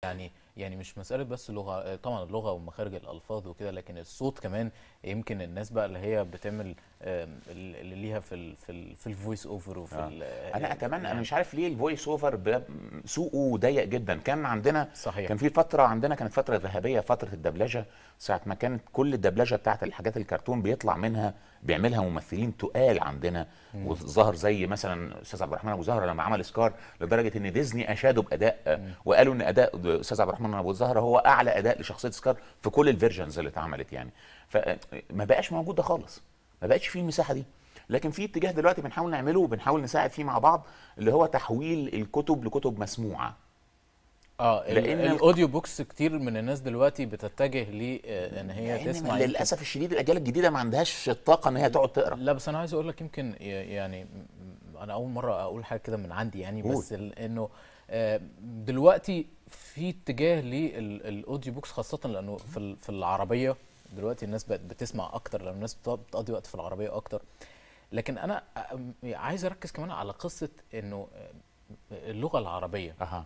啊，你。يعني مش مساله بس لغه آه، طبعا اللغه ومخارج الالفاظ وكده لكن الصوت كمان يمكن الناس بقى اللي هي بتعمل اللي ليها في الـ في الـ في الفويس اوفر وفي آه. آه، انا اتمنى يعني انا مش عارف ليه الفويس اوفر سوقه ضيق جدا كان عندنا صحيح. كان في فتره عندنا كانت فتره ذهبيه فتره الدبلجه ساعه ما كانت كل الدبلجه بتاعت الحاجات الكرتون بيطلع منها بيعملها ممثلين تقال عندنا مم. وظهر زي مثلا استاذ عبد الرحمن ابو زهره لما عمل سكار لدرجه ان ديزني اشادوا باداء مم. وقالوا ان اداء استاذ عبد الرحمن من ابو الزهره هو اعلى اداء لشخصيه سكار في كل الفيرجنز اللي اتعملت يعني فما بقاش موجود ده خالص ما بقاش فيه المساحه دي لكن في اتجاه دلوقتي بنحاول نعمله وبنحاول نساعد فيه مع بعض اللي هو تحويل الكتب لكتب مسموعه اه لان الاوديو بوكس كتير من الناس دلوقتي بتتجه آه، لان هي يعني تسمع للاسف الشديد الاجيال الجديده ما عندهاش الطاقه ان هي تقعد تقرا لا بس انا عايز اقول لك يمكن يعني انا اول مره اقول حاجه كده من عندي يعني بس انه آه، دلوقتي في اتجاه للاوديو بوكس خاصه لانه في في العربيه دلوقتي الناس بقت بتسمع اكتر لان الناس بتقضي وقت في العربيه اكتر لكن انا عايز اركز كمان على قصه انه آه، اللغه العربيه أه.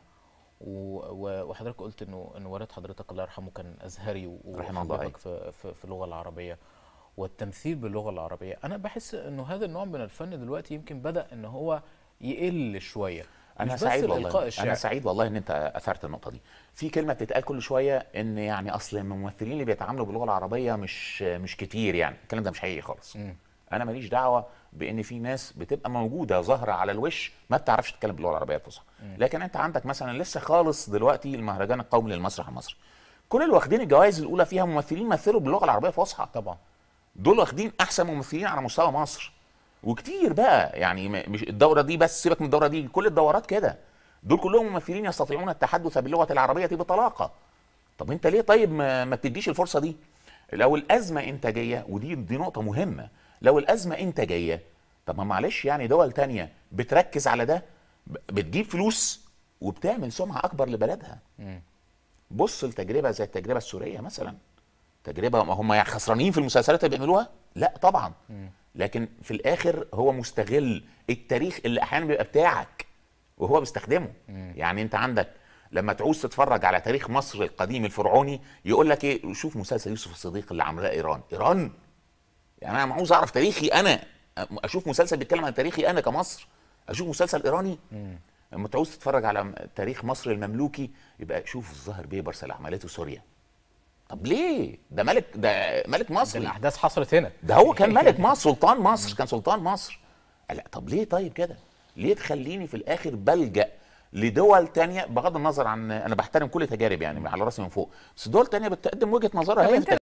وحضرتك قلت انه ان والد حضرتك الله يرحمه كان ازهري ورحمه الله في, في اللغه العربيه والتمثيل باللغه العربيه انا بحس انه هذا النوع من الفن دلوقتي يمكن بدا ان هو يقل شويه انا سعيد والله الشعر. انا سعيد والله ان انت اثرت النقطه دي في كلمه بتتقال كل شويه ان يعني اصل الممثلين اللي بيتعاملوا باللغه العربيه مش مش كتير يعني الكلام ده مش حقيقي خالص انا ماليش دعوه بان في ناس بتبقى موجوده ظاهره على الوش ما بتعرفش تتكلم باللغه العربيه الفصحى لكن انت عندك مثلا لسه خالص دلوقتي المهرجان القومي للمسرح المصري كل اللي واخدين الجوائز الاولى فيها ممثلين مثلوا باللغه العربيه الفصحى طبعا دول واخدين احسن ممثلين على مستوى مصر وكتير بقى يعني مش الدوره دي بس سيبك من الدوره دي كل الدورات كده دول كلهم ممثلين يستطيعون التحدث باللغه العربيه بطلاقه طب انت ليه طيب ما, ما بتديش الفرصه دي لو الازمه انتاجيه ودي دي نقطه مهمه لو الازمه انتاجيه طب ما معلش يعني دول تانية بتركز على ده بتجيب فلوس وبتعمل سمعه اكبر لبلدها بص لتجربه زي التجربه السوريه مثلا تجربه ما هم يعني خسرانين في المسلسلات اللي بيعملوها لا طبعا لكن في الاخر هو مستغل التاريخ اللي احيانا بيبقى بتاعك وهو بيستخدمه يعني انت عندك لما تعوز تتفرج على تاريخ مصر القديم الفرعوني يقول لك ايه شوف مسلسل يوسف الصديق اللي عملاه ايران ايران يعني انا عاوز اعرف تاريخي انا اشوف مسلسل بيتكلم عن تاريخي انا كمصر اشوف مسلسل ايراني لما تعوز تتفرج على تاريخ مصر المملوكي يبقى شوف الظاهر بيبرس اللي عملته سوريا طب ليه ده ملك ده ملك مصر ده الاحداث حصلت هنا ده هو كان ملك مصر سلطان مصر كان سلطان مصر لا طب ليه طيب كده ليه تخليني في الاخر بلجأ لدول تانية بغض النظر عن انا بحترم كل تجارب يعني على راسي من فوق بس دول تانية بتقدم وجهه نظرها هي